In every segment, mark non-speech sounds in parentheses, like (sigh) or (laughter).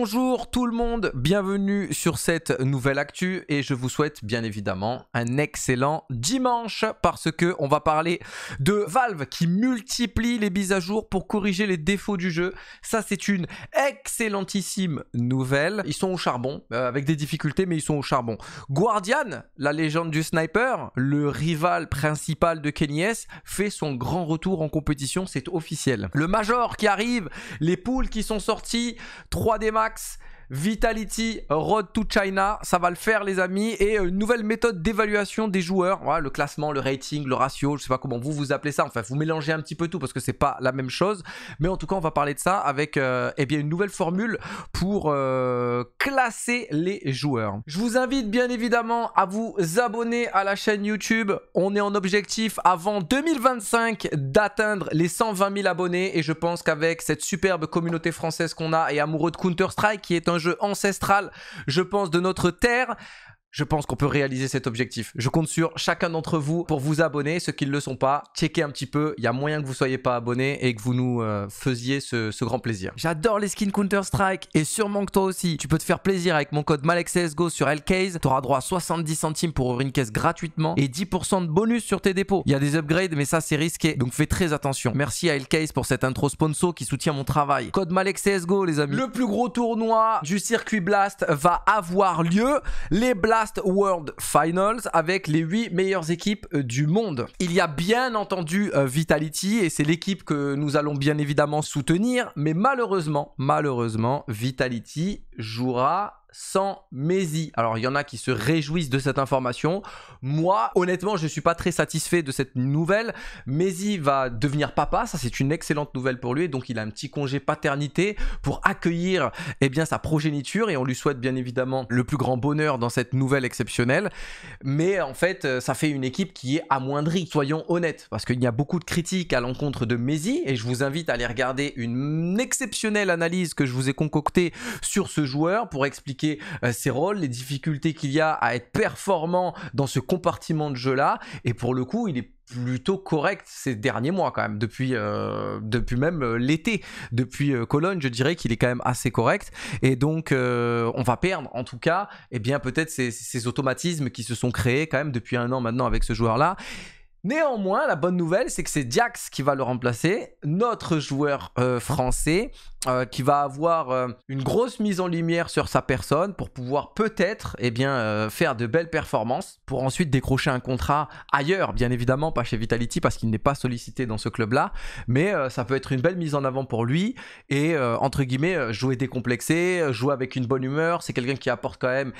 Bonjour tout le monde, bienvenue sur cette nouvelle actu et je vous souhaite bien évidemment un excellent dimanche parce que on va parler de Valve qui multiplie les mises à jour pour corriger les défauts du jeu. Ça c'est une excellentissime nouvelle. Ils sont au charbon euh, avec des difficultés mais ils sont au charbon. Guardian, la légende du sniper, le rival principal de Kenny fait son grand retour en compétition, c'est officiel. Le Major qui arrive, les poules qui sont sorties, 3D Max Xbox Vitality Road to China, ça va le faire les amis, et euh, une nouvelle méthode d'évaluation des joueurs, voilà, le classement, le rating, le ratio, je sais pas comment vous vous appelez ça, enfin vous mélangez un petit peu tout parce que c'est pas la même chose, mais en tout cas on va parler de ça avec euh, eh bien, une nouvelle formule pour euh, classer les joueurs. Je vous invite bien évidemment à vous abonner à la chaîne YouTube, on est en objectif avant 2025 d'atteindre les 120 000 abonnés, et je pense qu'avec cette superbe communauté française qu'on a et amoureux de Counter-Strike qui est un jeu ancestral, je pense, de notre terre je pense qu'on peut réaliser cet objectif. Je compte sur chacun d'entre vous pour vous abonner. Ceux qui ne le sont pas, checkez un petit peu. Il y a moyen que vous ne soyez pas abonné et que vous nous euh, faisiez ce, grand plaisir. J'adore les skins Counter-Strike et sûrement que toi aussi. Tu peux te faire plaisir avec mon code Malexsgo sur LKs. Tu auras droit à 70 centimes pour ouvrir une caisse gratuitement et 10% de bonus sur tes dépôts. Il y a des upgrades, mais ça c'est risqué. Donc fais très attention. Merci à LKs pour cette intro sponsor qui soutient mon travail. Code Malexsgo les amis. Le plus gros tournoi du circuit Blast va avoir lieu. Les Blast Last World Finals avec les 8 meilleures équipes euh, du monde. Il y a bien entendu euh, Vitality et c'est l'équipe que nous allons bien évidemment soutenir, mais malheureusement, malheureusement, Vitality jouera sans Messi. Alors il y en a qui se réjouissent de cette information. Moi, honnêtement, je ne suis pas très satisfait de cette nouvelle. Messi va devenir papa, ça c'est une excellente nouvelle pour lui. Et donc il a un petit congé paternité pour accueillir eh bien, sa progéniture et on lui souhaite bien évidemment le plus grand bonheur dans cette nouvelle exceptionnelle. Mais en fait, euh, ça fait une équipe qui est amoindrie, soyons honnêtes, parce qu'il y a beaucoup de critiques à l'encontre de Messi et je vous invite à aller regarder une exceptionnelle analyse que je vous ai concoctée sur ce joueur pour expliquer euh, ses rôles, les difficultés qu'il y a à être performant dans ce compartiment de jeu-là. Et pour le coup, il est plutôt correct ces derniers mois quand même depuis euh, depuis même euh, l'été depuis Cologne je dirais qu'il est quand même assez correct et donc on va perdre en tout cas et eh bien peut-être ces, ces automatismes qui se sont créés quand même depuis un an maintenant avec ce joueur là Néanmoins, la bonne nouvelle, c'est que c'est Diax qui va le remplacer, notre joueur euh, français, euh, qui va avoir euh, une grosse mise en lumière sur sa personne pour pouvoir peut-être eh bien, faire de belles performances, pour ensuite décrocher un contrat ailleurs, bien évidemment, pas chez Vitality, parce qu'il n'est pas sollicité dans ce club-là, mais ça peut être une belle mise en avant pour lui, et entre guillemets, jouer décomplexé, jouer avec une bonne humeur, c'est quelqu'un qui apporte quand même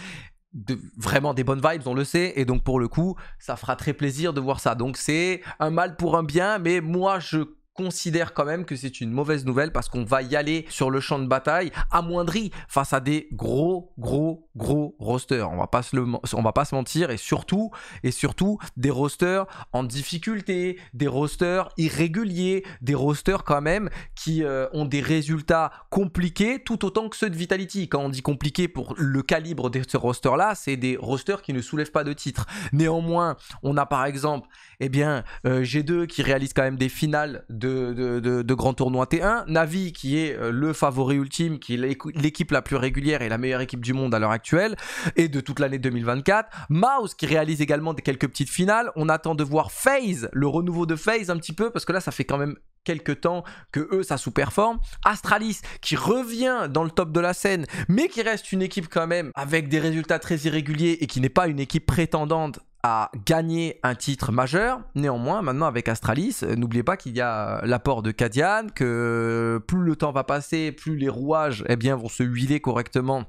vraiment des bonnes vibes, on le sait, et donc pour le coup, ça fera très plaisir de voir ça. Donc c'est un mal pour un bien, mais moi je considère quand même que c'est une mauvaise nouvelle parce qu'on va y aller sur le champ de bataille amoindri face à des gros gros gros rosters. On va pas se on va pas se mentir et surtout et surtout des rosters en difficulté, des rosters irréguliers, des rosters quand même qui euh, ont des résultats compliqués tout autant que ceux de Vitality. Quand on dit compliqué pour le calibre de ce roster là, c'est des rosters qui ne soulèvent pas de titre. Néanmoins, on a par exemple eh bien euh, G2 qui réalise quand même des finales de de, de, grands T1. Navi, qui est euh, le favori ultime, qui est l'équipe la plus régulière et la meilleure équipe du monde à l'heure actuelle, et de toute l'année 2024. Mouse, qui réalise également quelques petites finales. On attend de voir FaZe, le renouveau de FaZe un petit peu, parce que là, ça fait quand même quelques temps que eux ça sous-performe. Astralis qui revient dans le top de la scène mais qui reste une équipe quand même avec des résultats très irréguliers et qui n'est pas une équipe prétendante à gagner un titre majeur. Néanmoins, maintenant avec Astralis, euh, n'oubliez pas qu'il y a euh, l'apport de Cadian, que euh, plus le temps va passer, plus les rouages eh bien, vont se huiler correctement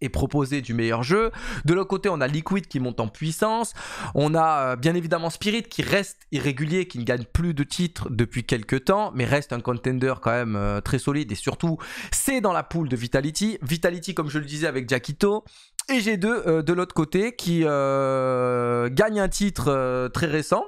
et proposer du meilleur jeu. De l'autre côté, on a Liquid qui monte en puissance. On a bien évidemment Spirit qui reste irrégulier, qui ne gagne plus de titres depuis quelques temps, mais reste un contender quand même très solide. Et surtout, c'est dans la poule de Vitality. Vitality, comme je le disais avec Jackito, et G2 euh, de l'autre côté qui euh, gagne un titre euh, très récent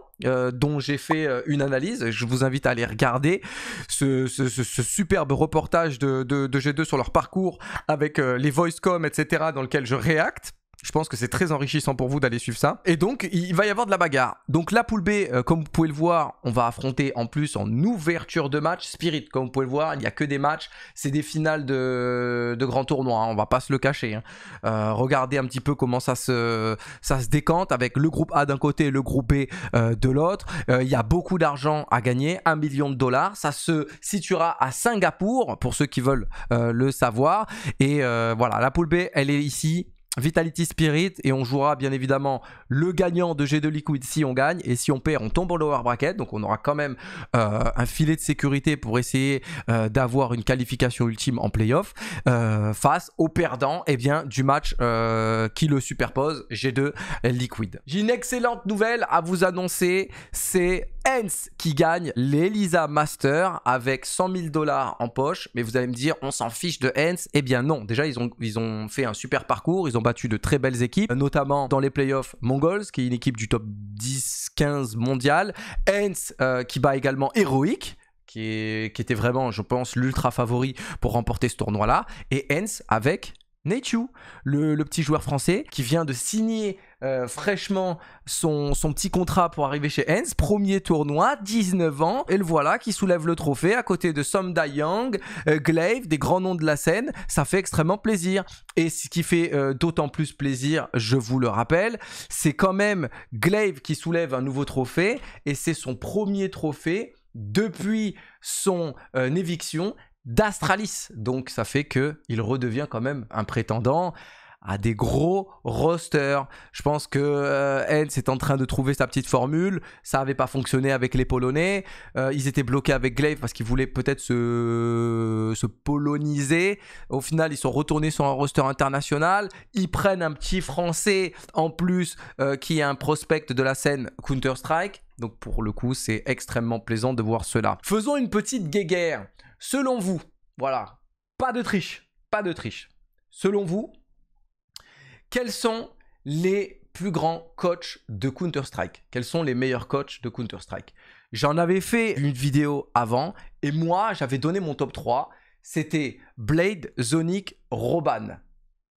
dont j'ai fait une analyse. Je vous invite à aller regarder ce, superbe reportage de, G2 sur leur parcours avec les voice etc. dans lequel je réacte. Je pense que c'est très enrichissant pour vous d'aller suivre ça. Et donc, il va y avoir de la bagarre. Donc, la poule B, euh, comme vous pouvez le voir, on va affronter en plus en ouverture de match Spirit. Comme vous pouvez le voir, il n'y a que des matchs. C'est des finales de, grands tournois. On hein. on va pas se le cacher. Hein. Euh, regardez un petit peu comment ça se, ça se décante avec le groupe A d'un côté et le groupe B euh, de l'autre. Il y a beaucoup d'argent à gagner, Un million de dollars. Ça se situera à Singapour, pour ceux qui veulent le savoir. Et voilà, la poule B, elle est ici Vitality Spirit et on jouera bien évidemment le gagnant de G2 Liquid si on gagne et si on perd on tombe en lower bracket donc on aura quand même euh, un filet de sécurité pour essayer euh, d'avoir une qualification ultime en playoff euh, face au perdant et eh bien, du match qui le superpose G2 Liquid. J'ai une excellente nouvelle à vous annoncer c'est Hens qui gagne l'Elisa Master avec 100 000 dollars en poche. Mais vous allez me dire, on s'en fiche de Hans. Eh bien non, déjà ils ont, ils ont fait un super parcours, ils ont battu de très belles équipes, notamment dans les playoffs Mongols, qui est une équipe du top 10-15 mondial. Hans euh, qui bat également Heroic, qui, était vraiment, je pense, l'ultra favori pour remporter ce tournoi-là. Et Hens avec Nechu, le, petit joueur français qui vient de signer euh, fraîchement son, petit contrat pour arriver chez Hens. Premier tournoi, 19 ans, et le voilà qui soulève le trophée à côté de Som Young, euh, Glaive, des grands noms de la scène. Ça fait extrêmement plaisir. Et ce qui fait euh, d'autant plus plaisir, je vous le rappelle, c'est quand même Glaive qui soulève un nouveau trophée, et c'est son premier trophée depuis son éviction d'Astralis. Donc ça fait que il redevient quand même un prétendant à des gros rosters. Je pense que euh, est en train de trouver sa petite formule. Ça n'avait pas fonctionné avec les Polonais. Euh, ils étaient bloqués avec Glaive parce qu'ils voulaient peut-être se... poloniser. Au final, ils sont retournés sur un roster international. Ils prennent un petit Français en plus euh, qui est un prospect de la scène Counter-Strike. Donc pour le coup, c'est extrêmement plaisant de voir cela. Faisons une petite guéguerre. Selon vous, voilà, pas de triche, pas de triche. Selon vous, quels sont les plus grands coachs de Counter-Strike Quels sont les meilleurs coachs de Counter-Strike J'en avais fait une vidéo avant et moi, j'avais donné mon top 3. C'était Blade, Zonic, Roban.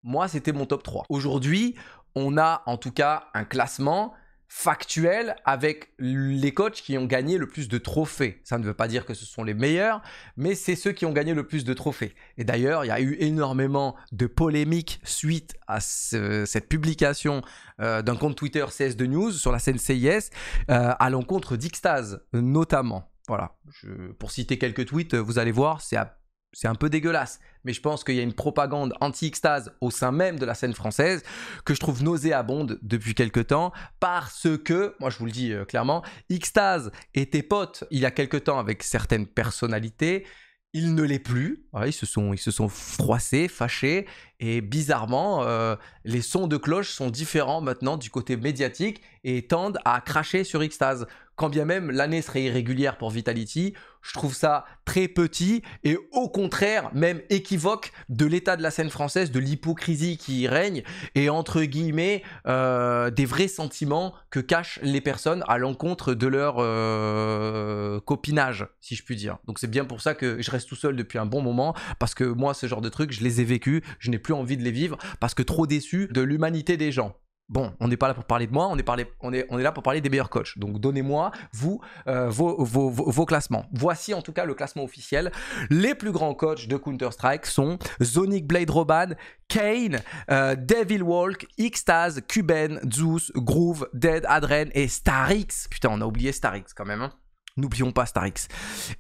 Moi, c'était mon top 3. Aujourd'hui, on a en tout cas un classement factuel avec les coachs qui ont gagné le plus de trophées. Ça ne veut pas dire que ce sont les meilleurs, mais c'est ceux qui ont gagné le plus de trophées. Et d'ailleurs, il y a eu énormément de polémiques suite à cette publication euh, d'un compte Twitter CS2 News sur la scène CIS euh, à l'encontre d'Ixtase notamment. Voilà, pour citer quelques tweets, vous allez voir, c'est à c'est un peu dégueulasse, mais je pense qu'il y a une propagande anti-extase au sein même de la scène française que je trouve nauséabonde depuis quelques temps parce que, moi je vous le dis euh, clairement, Xtase était pote il y a quelques temps avec certaines personnalités, il ne l'est plus, ils, se sont, ils se sont froissés, fâchés, et bizarrement, euh, les sons de cloche sont différents maintenant du côté médiatique et tendent à cracher sur Xtase. Quand bien même l'année serait irrégulière pour Vitality, je trouve ça très petit et au contraire même équivoque de l'état de la scène française, de l'hypocrisie qui règne et entre guillemets euh, des vrais sentiments que cachent les personnes à l'encontre de leur euh, copinage, si je puis dire. Donc c'est bien pour ça que je reste tout seul depuis un bon moment parce que moi ce genre de trucs je les ai vécus, je n'ai plus envie de les vivre parce que trop déçu de l'humanité des gens. Bon, on n'est pas là pour parler de moi, on est, parlé, on est, on est là pour parler des meilleurs coachs. Donc donnez-moi, vous, euh, vos, vos, vos, classements. Voici en tout cas le classement officiel. Les plus grands coachs de Counter-Strike sont Zonic Blade Roban, Kane, euh, Devil Walk, Xtaz, Cuban, Zeus, Groove, Dead Adren et Starix. Putain, on a oublié Starix quand même. Hein. N'oublions pas Starix.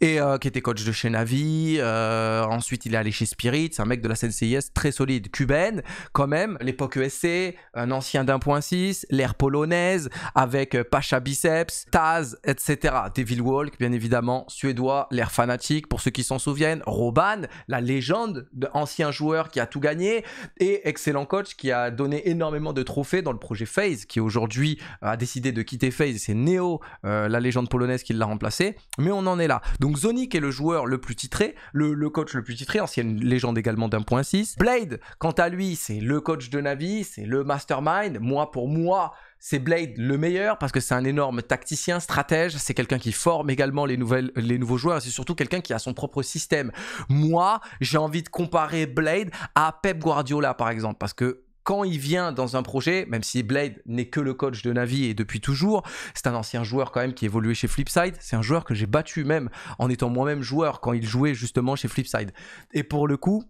Et euh, qui était coach de chez Navi. Euh, ensuite, il est allé chez Spirit. C'est un mec de la CIS très solide. Cubaine, quand même. L'époque ESC, un ancien d'1.6, l'ère polonaise, avec euh, Pacha Biceps, Taz, etc. Devil Walk, bien évidemment. Suédois, l'ère fanatique, pour ceux qui s'en souviennent. Roban, la légende, ancien joueur qui a tout gagné. Et excellent coach qui a donné énormément de trophées dans le projet Phase qui aujourd'hui a décidé de quitter FaZe. C'est Neo, la légende polonaise, qui l'a remplacé mais on en est là. Donc Zonic est le joueur le plus titré, le, coach le plus titré, ancienne légende également d'un point 6. Blade, quant à lui, c'est le coach de Navi, c'est le mastermind. Moi, pour moi, c'est Blade le meilleur parce que c'est un énorme tacticien, stratège, c'est quelqu'un qui forme également les, nouvelles, les nouveaux joueurs c'est surtout quelqu'un qui a son propre système. Moi, j'ai envie de comparer Blade à Pep Guardiola par exemple parce que quand il vient dans un projet, même si Blade n'est que le coach de Navi et depuis toujours, c'est un ancien joueur quand même qui évoluait chez Flipside. C'est un joueur que j'ai battu même en étant moi-même joueur quand il jouait justement chez Flipside. Et pour le coup,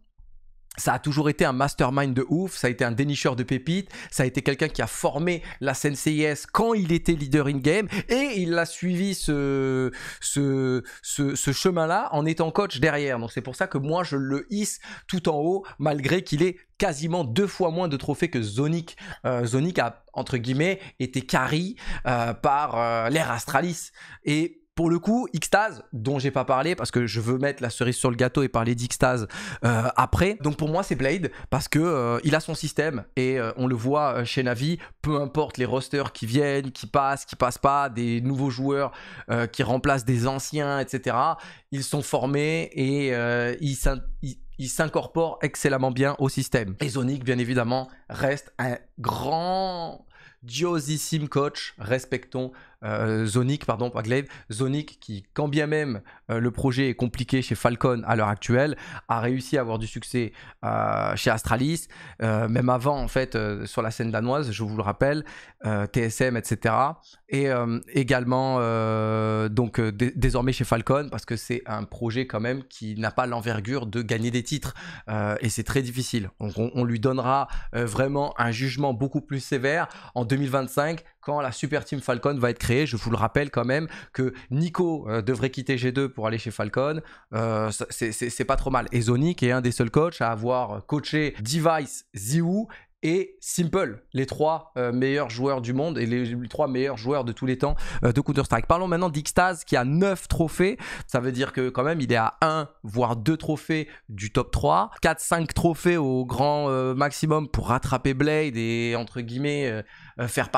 ça a toujours été un mastermind de ouf, ça a été un dénicheur de pépites, ça a été quelqu'un qui a formé la CNCIS quand il était leader in-game et il a suivi ce, ce, ce, chemin-là en étant coach derrière. Donc c'est pour ça que moi je le hisse tout en haut malgré qu'il ait quasiment deux fois moins de trophées que Zonic. Euh, Zonic a, entre guillemets, été carry euh, par euh, l'ère Astralis. Et pour le coup, Xtase, dont j'ai pas parlé parce que je veux mettre la cerise sur le gâteau et parler d'Xtase euh, après. Donc pour moi, c'est Blade parce que euh, il a son système et euh, on le voit chez Navi, peu importe les rosters qui viennent, qui passent, qui passent pas, des nouveaux joueurs qui remplacent des anciens, etc. Ils sont formés et ils s'incorporent excellemment bien au système. Et Zonic, bien évidemment, reste un grand diosissime coach. Respectons euh, Zonic, pardon, pas Glaive, Zonic qui, quand bien même euh, le projet est compliqué chez Falcon à l'heure actuelle, a réussi à avoir du succès euh, chez Astralis, même avant en fait sur la scène danoise, je vous le rappelle, TSM, etc. Et également donc désormais chez Falcon parce que c'est un projet quand même qui n'a pas l'envergure de gagner des titres et c'est très difficile. on lui donnera vraiment un jugement beaucoup plus sévère en 2025 quand la Super Team Falcon va être créée. Je vous le rappelle quand même que Nico euh, devrait quitter G2 pour aller chez Falcon. Euh, c'est pas trop mal. Et Zonic est un des seuls coachs à avoir coaché Device, Ziwu et Simple, les trois euh, meilleurs joueurs du monde et les, trois meilleurs joueurs de tous les temps euh, de Counter-Strike. Parlons maintenant d'Ixtaz qui a 9 trophées. Ça veut dire que quand même il est à 1 voire 2 trophées du top 3, 4 5 trophées au grand euh, maximum pour rattraper Blade et entre guillemets faire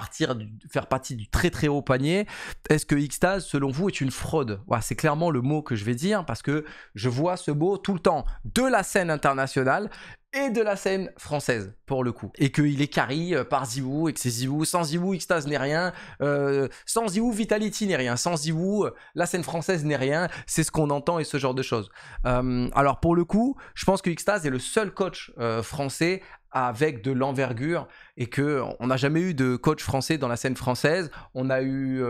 faire partie du très très haut panier. Est-ce que Ixtaz selon vous est une fraude c'est clairement le mot que je vais dire parce que je vois ce mot tout le temps de la scène internationale et de la scène française pour le coup. Et qu'il est carry euh, par Ziwu, et que c'est Ziwu, sans Ziwu, Xtase n'est rien, euh, sans Ziwu, Vitality n'est rien, sans Ziwu, euh, la scène française n'est rien, c'est ce qu'on entend et ce genre de choses. alors pour le coup, je pense que Xtase est le seul coach français avec de l'envergure et que on n'a jamais eu de coach français dans la scène française. On a eu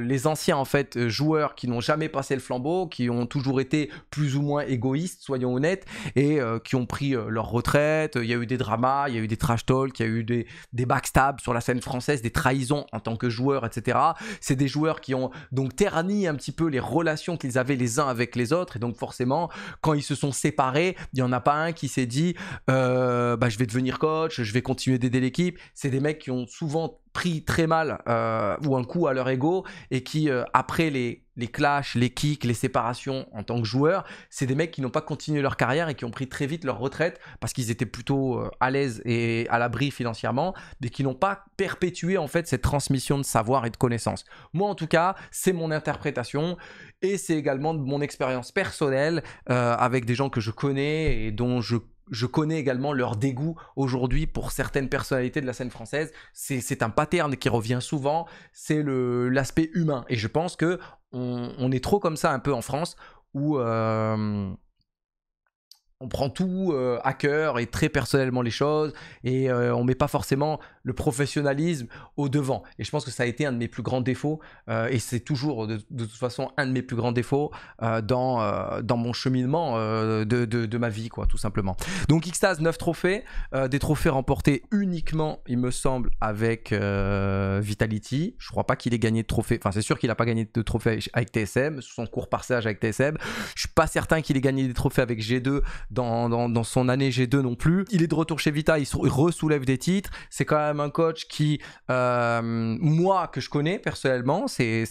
les anciens en fait joueurs qui n'ont jamais passé le flambeau, qui ont toujours été plus ou moins égoïstes, soyons honnêtes, et qui ont pris leur retraite. Il y a eu des dramas, il y a eu des trash talk, il y a eu des, backstabs sur la scène française, des trahisons en tant que joueurs, etc. C'est des joueurs qui ont donc terni un petit peu les relations qu'ils avaient les uns avec les autres. Et donc forcément, quand ils se sont séparés, il n'y en a pas un qui s'est dit euh, bah, je vais devenir coach, je vais continuer d'aider l'équipe. C'est des mecs qui ont souvent pris très mal euh, ou un coup à leur ego et qui, euh, après les, les clashs, les kicks, les séparations en tant que joueurs, c'est des mecs qui n'ont pas continué leur carrière et qui ont pris très vite leur retraite parce qu'ils étaient plutôt euh, à l'aise et à l'abri financièrement, mais qui n'ont pas perpétué en fait cette transmission de savoir et de connaissances. Moi en tout cas, c'est mon interprétation et c'est également mon expérience personnelle avec des gens que je connais et dont je je connais également leur dégoût aujourd'hui pour certaines personnalités de la scène française. C'est un pattern qui revient souvent, c'est l'aspect humain. Et je pense que on, est trop comme ça un peu en France, où euh, on prend tout euh, à cœur et très personnellement les choses et on euh, on met pas forcément le professionnalisme au devant. Et je pense que ça a été un de mes plus grands défauts euh, et c'est toujours de, toute façon un de mes plus grands défauts dans, dans mon cheminement de, ma vie, quoi, tout simplement. Donc Xtas, 9 trophées, des trophées remportés uniquement, il me semble, avec Vitality. Je crois pas qu'il ait gagné de trophées. enfin c'est sûr qu'il n'a pas gagné de trophées avec TSM, son court passage avec TSM. Je suis pas certain qu'il ait gagné des trophées avec G2 dans, dans, son année G2 non plus. Il est de retour chez Vita, il, il ressoulève des titres. C'est quand même un coach qui, euh, moi, que je connais personnellement, c'est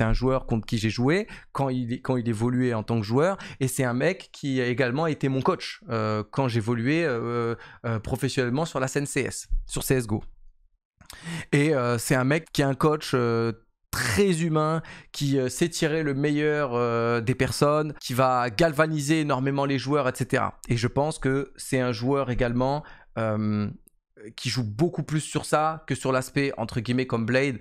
un joueur contre qui j'ai joué quand il, quand il évoluait en tant que joueur. Et c'est un mec qui a également été mon coach euh, quand j'évoluais euh, professionnellement sur la scène CS, sur CSGO. Et c'est un mec qui est un coach très humain, qui euh, sait tirer le meilleur euh, des personnes, qui va galvaniser énormément les joueurs, etc. Et je pense que c'est un joueur également euh, qui joue beaucoup plus sur ça que sur l'aspect, entre guillemets, comme Blade,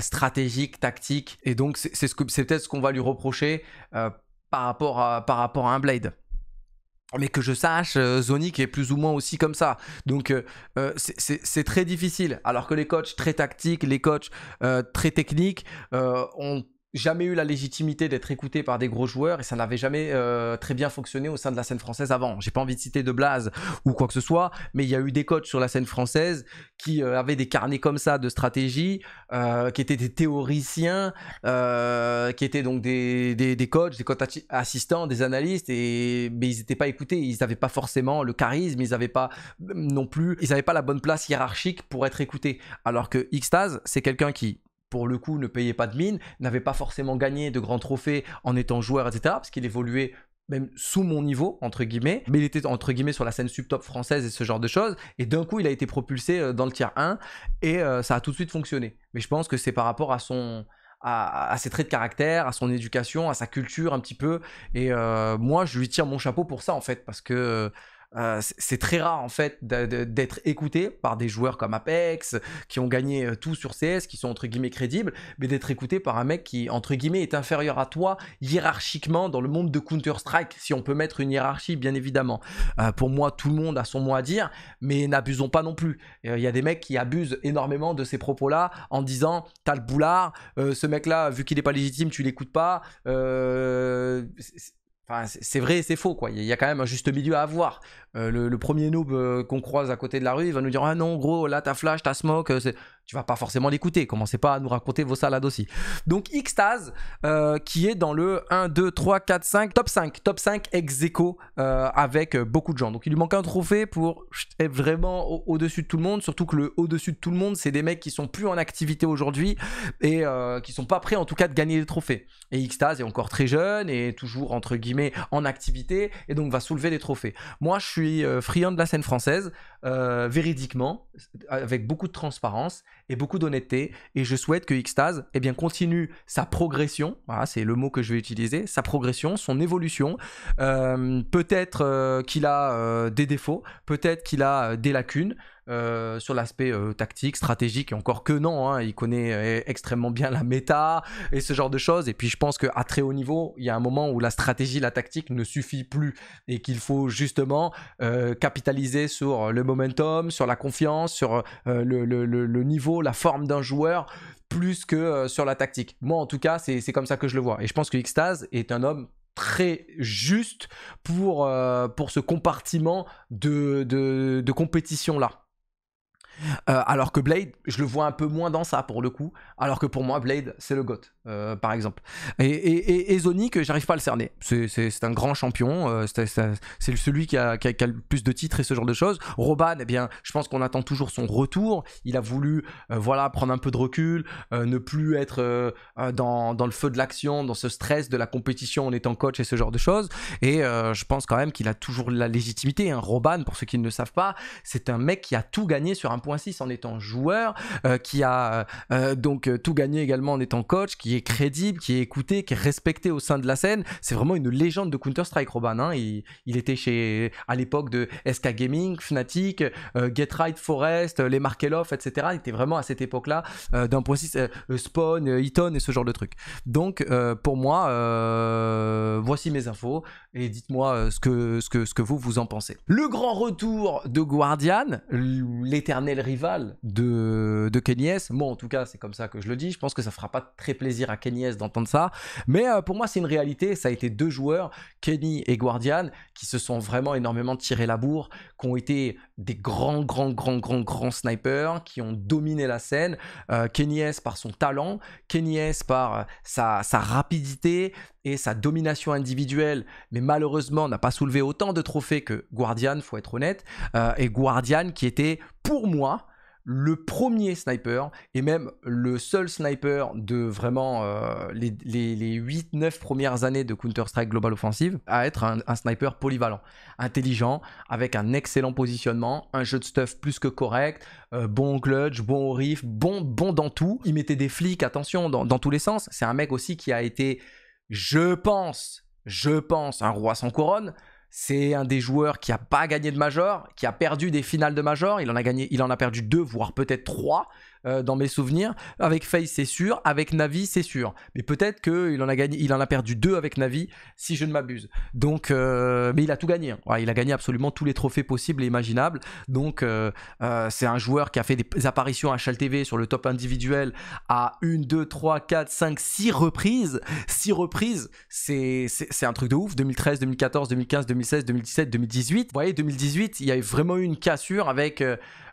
stratégique, tactique. Et donc, c'est ce peut-être ce qu'on va lui reprocher par, rapport à, par rapport à un Blade mais que je sache, Zonic euh, est plus ou moins aussi comme ça. Donc euh, euh, c'est très difficile. Alors que les coachs très tactiques, les coachs très techniques, ont jamais eu la légitimité d'être écouté par des gros joueurs et ça n'avait jamais euh, très bien fonctionné au sein de la scène française avant. J'ai pas envie de citer de Blaze ou quoi que ce soit, mais il y a eu des coachs sur la scène française qui euh, avaient des carnets comme ça de stratégie, euh, qui étaient des théoriciens, qui étaient donc des, des, des coachs, des coachs assistants, des analystes, et mais ils n'étaient pas écoutés, ils n'avaient pas forcément le charisme, ils n'avaient pas non plus, ils n'avaient pas la bonne place hiérarchique pour être écoutés. Alors que Xtaz, c'est quelqu'un qui pour le coup, ne payait pas de mine, n'avait pas forcément gagné de grands trophées en étant joueur, etc., parce qu'il évoluait même sous mon niveau, entre guillemets, mais il était entre guillemets sur la scène subtop française et ce genre de choses, et d'un coup il a été propulsé euh, dans le tiers 1, et euh, ça a tout de suite fonctionné. Mais je pense que c'est par rapport à son... À, ses traits de caractère, à son éducation, à sa culture un petit peu, et euh, moi je lui tire mon chapeau pour ça en fait, parce que euh, c'est très rare en fait d'être écouté par des joueurs comme Apex qui ont gagné euh, tout sur CS, qui sont entre guillemets crédibles, mais d'être écouté par un mec qui entre guillemets est inférieur à toi hiérarchiquement dans le monde de Counter Strike, si on peut mettre une hiérarchie bien évidemment. Euh, pour moi, tout le monde a son mot à dire, mais n'abusons pas non plus. Il y a des mecs qui abusent énormément de ces propos-là en disant t'as le boulard, ce mec-là vu qu'il n'est pas légitime, tu l'écoutes pas c'est vrai et c'est faux, quoi. Il y a quand même un juste milieu à avoir. Euh, le, premier noob euh, qu'on croise à côté de la rue, il va nous dire Ah non, gros, là t'as flash, t'as smoke, euh, tu vas pas forcément l'écouter. Commencez pas à nous raconter vos salades aussi. Donc, Xtaz, qui est dans le 1, 2, 3, 4, 5, top 5, top 5 ex avec beaucoup de gens. Donc, il lui manque un trophée pour être vraiment au-dessus de tout le monde, surtout que le au-dessus de tout le monde, c'est des mecs qui sont plus en activité aujourd'hui et qui sont pas prêts en tout cas de gagner des trophées. Et Xtaz est encore très jeune et toujours entre guillemets en activité et donc va soulever des trophées. Moi, je suis euh, friand de la scène française, euh, véridiquement, avec beaucoup de transparence et beaucoup d'honnêteté. Et je souhaite que Xtase eh bien, continue sa progression, c'est le mot que je vais utiliser, sa progression, son évolution. Euh, peut-être qu'il a des défauts, peut-être qu'il a des lacunes. Euh, sur l'aspect euh, tactique, stratégique, et encore que non, hein, il connaît euh, extrêmement bien la méta et ce genre de choses. Et puis je pense qu'à très haut niveau, il y a un moment où la stratégie, la tactique ne suffit plus et qu'il faut justement capitaliser sur le momentum, sur la confiance, sur le, niveau, la forme d'un joueur plus que sur la tactique. Moi, en tout cas, c'est comme ça que je le vois. Et je pense que Xtaz est un homme très juste pour, pour ce compartiment de, de compétition-là. Euh, alors que Blade, je le vois un peu moins dans ça pour le coup. Alors que pour moi, Blade, c'est le GOAT, euh, par exemple. Et, et, Zonic, j'arrive pas à le cerner. C'est un grand champion. Euh, c'est celui qui a, le plus de titres et ce genre de choses. Roban, eh bien, je pense qu'on attend toujours son retour. Il a voulu voilà, prendre un peu de recul, ne plus être dans, le feu de l'action, dans ce stress de la compétition en étant coach et ce genre de choses. Et je pense quand même qu'il a toujours la légitimité. Hein. Roban, pour ceux qui ne le savent pas, c'est un mec qui a tout gagné sur un point 1.6 en étant joueur, euh, qui a euh, euh, donc tout gagné également en étant coach, qui est crédible, qui est écouté, qui est respecté au sein de la scène. C'est vraiment une légende de Counter-Strike, Robin hein. Il, était chez, à l'époque de SK Gaming, Fnatic, Get Right Forest, les Markelov, etc. Il était vraiment à cette époque-là d'un point Spawn, Eton et ce genre de trucs. Donc pour moi, voici mes infos et dites-moi ce que, ce, que, ce que vous, vous en pensez. Le grand retour de Guardian, l'éternel rival de, de Kenyes. Moi, en tout cas, c'est comme ça que je le dis. Je pense que ça fera pas très plaisir à Kenyes d'entendre ça. Mais euh, pour moi, c'est une réalité. Ça a été deux joueurs, Kenny et Guardian, qui se sont vraiment énormément tirés la bourre, qui ont été des grands, grands, grands, grands, grands snipers, qui ont dominé la scène. Euh, Kenyes par son talent, Kenyes par euh, sa, sa rapidité, et sa domination individuelle, mais malheureusement n'a pas soulevé autant de trophées que Guardian, faut être honnête, euh, et Guardian qui était pour moi le premier sniper et même le seul sniper de vraiment euh, les, les, les 8-9 premières années de Counter-Strike Global Offensive à être un, sniper polyvalent, intelligent, avec un excellent positionnement, un jeu de stuff plus que correct, bon euh, bon clutch, bon au riff, bon, bon dans tout. Il mettait des flics, attention, dans, dans tous les sens. C'est un mec aussi qui a été je pense, je pense, un roi sans couronne. C'est un des joueurs qui n'a pas gagné de major, qui a perdu des finales de major. Il en a gagné, il en a perdu deux, voire peut-être trois. Euh, dans mes souvenirs. Avec Faye, c'est sûr. Avec Navi, c'est sûr. Mais peut-être qu'il en a gagné, il en a perdu deux avec Navi, si je ne m'abuse. Donc, euh, mais il a tout gagné. il a gagné absolument tous les trophées possibles et imaginables. Donc, euh, c'est un joueur qui a fait des apparitions à Chal TV sur le top individuel à 1, 2, 3, 4, 5, 6 reprises. Six reprises, c'est un truc de ouf. 2013, 2014, 2015, 2016, 2017, 2018. Vous voyez, 2018, il y a vraiment eu une cassure avec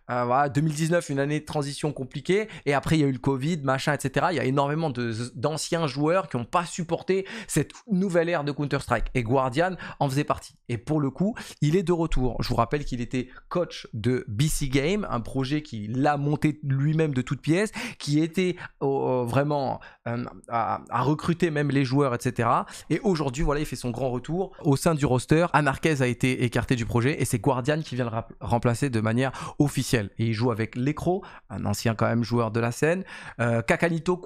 2019, euh, une année de transition compliquée. Et après, il y a eu le Covid, machin, etc. Il y a énormément d'anciens joueurs qui n'ont pas supporté cette nouvelle ère de Counter-Strike. Et Guardian en faisait partie. Et pour le coup, il est de retour. Je vous rappelle qu'il était coach de BC Game, un projet qui l'a monté lui-même de toutes pièces, qui était vraiment euh, à, recruter même les joueurs, etc. Et aujourd'hui, voilà, il fait son grand retour au sein du roster. Anarquez a été écarté du projet et c'est Guardian qui vient le remplacer de manière officielle. Et il joue avec Lecro, un ancien quand même joueur de la scène, euh, Kakanito,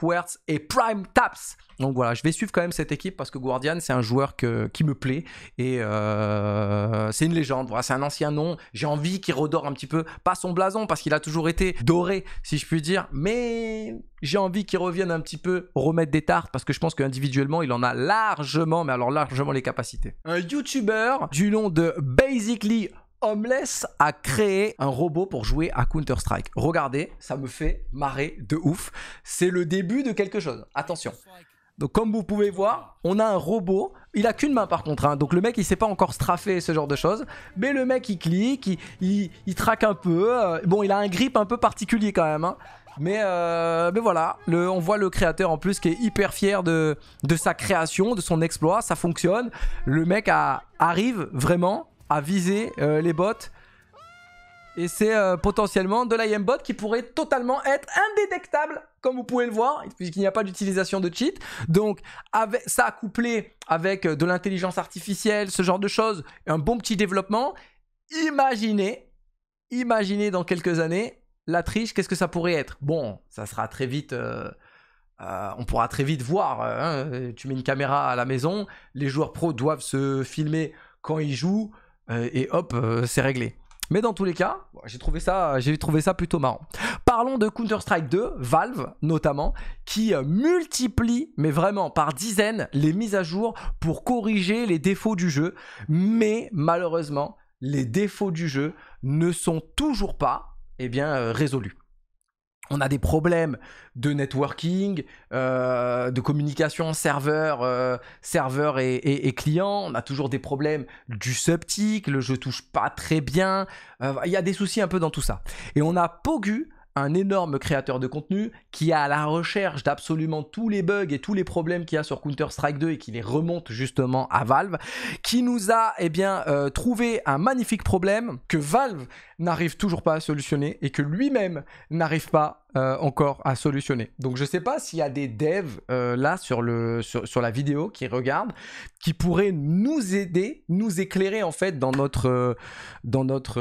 et Prime Taps. Donc voilà, je vais suivre quand même cette équipe parce que Guardian, c'est un joueur qui me plaît et euh, c'est une légende. c'est un ancien nom. J'ai envie qu'il redore un petit peu, pas son blason parce qu'il a toujours été doré, si je puis dire, mais j'ai envie qu'il revienne un petit peu remettre des tartes parce que je pense qu'individuellement, il en a largement, mais alors largement les capacités. Un YouTuber du nom de Basically Homeless a créé un robot pour jouer à Counter-Strike. Regardez, ça me fait marrer de ouf. C'est le début de quelque chose. Attention. Donc comme vous pouvez voir, on a un robot. Il a qu'une main par contre. Hein. Donc le mec il sait pas encore straffer ce genre de choses. Mais le mec il clique, il, il, traque un peu. Euh. Bon il a un grip un peu particulier quand même. Hein. Euh, mais, voilà, le, on voit le créateur en plus qui est hyper fier de, de sa création, de son exploit, ça fonctionne. Le mec arrive vraiment à viser euh, les bots. Et c'est euh, potentiellement de l'IMBot. bot qui pourrait totalement être indétectable, comme vous pouvez le voir, puisqu'il n'y a pas d'utilisation de cheat. Donc, avec, ça couplé avec euh, de l'intelligence artificielle, ce genre de choses, un bon petit développement, imaginez, imaginez dans quelques années, la triche, qu'est-ce que ça pourrait être Bon, ça sera très vite... on pourra très vite voir, hein. tu mets une caméra à la maison, les joueurs pros doivent se filmer quand ils jouent, euh, et hop, euh, c'est réglé. Mais dans tous les cas, j'ai trouvé, ça, trouvé ça plutôt marrant. Parlons de Counter-Strike 2, Valve notamment, qui euh, multiplie, mais vraiment par dizaines, les mises à jour pour corriger les défauts du jeu. Mais malheureusement, les défauts du jeu ne sont toujours pas eh bien, résolus on a des problèmes de networking, euh, de communication serveur, euh, et, client. On a toujours des problèmes du subtique, le je touche pas très bien. Euh, il y a des soucis un peu dans tout ça. Et on a Pogu un énorme créateur de contenu qui est à la recherche d'absolument tous les bugs et tous les problèmes qu'il y a sur Counter-Strike 2 et qui les remonte justement à Valve, qui nous a eh bien, euh, trouvé un magnifique problème que Valve n'arrive toujours pas à solutionner et que lui-même n'arrive pas euh, encore à solutionner. Donc je ne sais pas s'il y a des devs euh, là sur, le, sur, la vidéo qui regardent, qui pourraient nous aider, nous éclairer en fait dans notre, euh, dans notre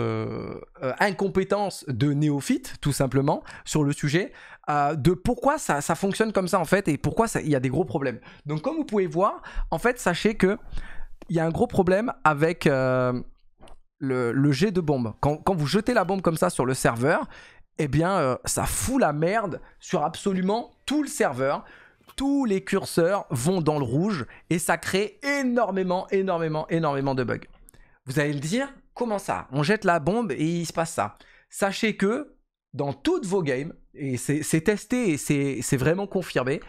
incompétence de néophyte tout simplement sur le sujet, de pourquoi ça, ça, fonctionne comme ça en fait et pourquoi il y a des gros problèmes. Donc comme vous pouvez voir, en fait sachez que il y a un gros problème avec... Le, le, jet de bombe. Quand, quand, vous jetez la bombe comme ça sur le serveur, eh bien, euh, ça fout la merde sur absolument tout le serveur. Tous les curseurs vont dans le rouge et ça crée énormément, énormément, énormément de bugs. Vous allez le dire, comment ça On jette la bombe et il se passe ça. Sachez que dans toutes vos games, et c'est testé et c'est vraiment confirmé,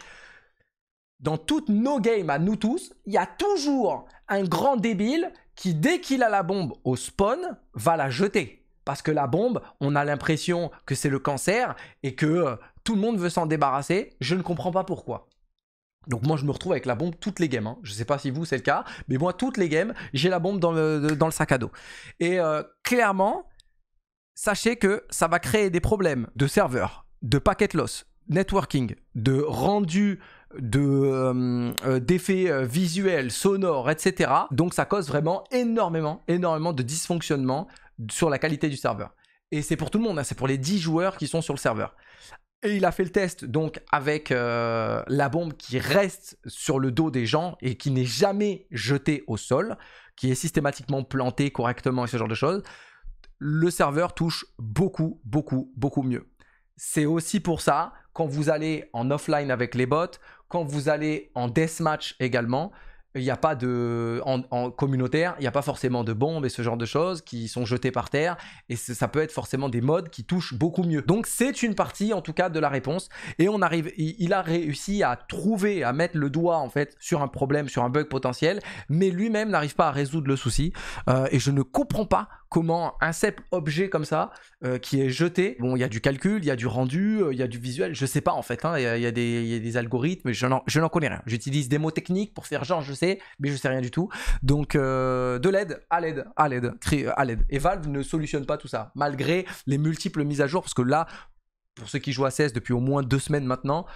dans toutes nos games à nous tous, il y a toujours un grand débile qui, dès qu'il a la bombe au spawn, va la jeter parce que la bombe, on a l'impression que c'est le cancer et que euh, tout le monde veut s'en débarrasser. Je ne comprends pas pourquoi. Donc moi je me retrouve avec la bombe toutes les games. Hein. Je ne sais pas si vous c'est le cas, mais moi toutes les games, j'ai la bombe dans le, sac à dos. Et euh, clairement, sachez que ça va créer des problèmes de serveur, de packet loss, networking, de rendu euh, euh, d'effets euh, visuels, sonores, etc. Donc ça cause vraiment énormément, énormément de dysfonctionnement sur la qualité du serveur. Et c'est pour tout le monde, hein. c'est pour les 10 joueurs qui sont sur le serveur. Et il a fait le test donc avec la bombe qui reste sur le dos des gens et qui n'est jamais jetée au sol, qui est systématiquement plantée correctement et ce genre de choses. Le serveur touche beaucoup, beaucoup, beaucoup mieux. C'est aussi pour ça quand vous allez en offline avec les bots, quand vous allez en deathmatch également, il n'y a pas de. En, communautaire, il n'y a pas forcément de bombes et ce genre de choses qui sont jetées par terre. Et ça peut être forcément des modes qui touchent beaucoup mieux. Donc c'est une partie en tout cas de la réponse. Et on arrive. Il, a réussi à trouver, à mettre le doigt en fait sur un problème, sur un bug potentiel. Mais lui-même n'arrive pas à résoudre le souci. Euh, et je ne comprends pas comment un CEP objet comme ça, euh, qui est jeté, bon, il y a du calcul, il y a du rendu, euh, il y a du visuel, je sais pas en fait, hein, il y, a des algorithmes, je n'en connais rien. J'utilise des mots techniques pour faire genre je sais, mais je sais rien du tout. Donc euh, de l'aide à l'aide, à l'aide, à l'aide. Et Valve ne solutionne pas tout ça, malgré les multiples mises à jour, parce que là, pour ceux qui jouent à CS depuis au moins deux semaines maintenant,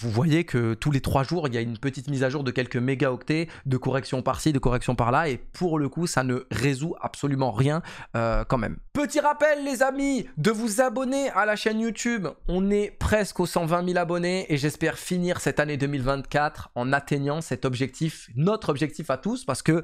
vous voyez que tous les trois jours, il y a une petite mise à jour de quelques mégaoctets, de correction par-ci, de correction par-là, et pour le coup, ça ne résout absolument rien euh, quand même. Petit rappel, les amis, de vous abonner à la chaîne YouTube. On est presque aux 120 000 abonnés, et j'espère finir cette année 2024 en atteignant cet objectif, notre objectif à tous, parce que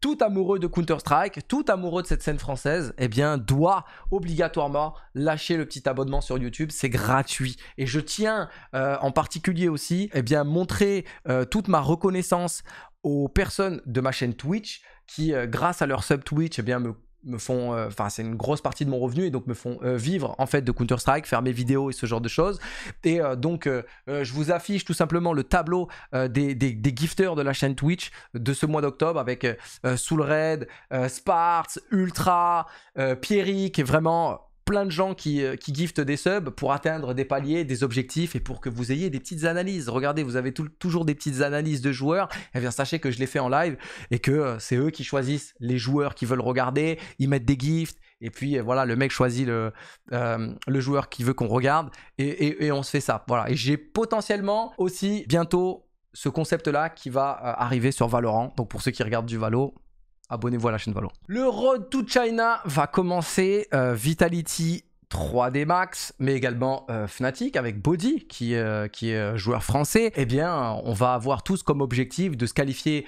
tout amoureux de Counter-Strike, tout amoureux de cette scène française, eh bien, doit obligatoirement lâcher le petit abonnement sur YouTube. C'est gratuit, et je tiens euh, en particulier aussi, et eh bien, montrer euh, toute ma reconnaissance aux personnes de ma chaîne Twitch qui, euh, grâce à leur sub Twitch, et eh bien, me font, euh, enfin c'est une grosse partie de mon revenu et donc me font vivre en fait de Counter Strike, faire mes vidéos et ce genre de choses. Et donc je vous affiche tout simplement le tableau des, des, de la chaîne Twitch de ce mois d'octobre avec Soul Soulred, Sparts, Ultra, Pierrick est vraiment plein de gens euh, qui, giftent des subs pour atteindre des paliers, des objectifs et pour que vous ayez des petites analyses. Regardez, vous avez toujours des petites analyses de joueurs. Eh bien, sachez que je les fais en live et que euh, c'est eux qui choisissent les joueurs qui veulent regarder. Ils mettent des gifts et puis euh, voilà, le mec choisit le, joueur qui veut qu'on regarde et, on se fait ça. Voilà. Et j'ai potentiellement aussi bientôt ce concept-là qui va arriver sur Valorant. Donc pour ceux qui regardent du Valo, abonnez-vous à la chaîne Valo. Le Road to China va commencer. Euh, Vitality 3D Max, mais également euh, Fnatic avec Body, qui, euh, qui est joueur français, eh bien, on va avoir tous comme objectif de se qualifier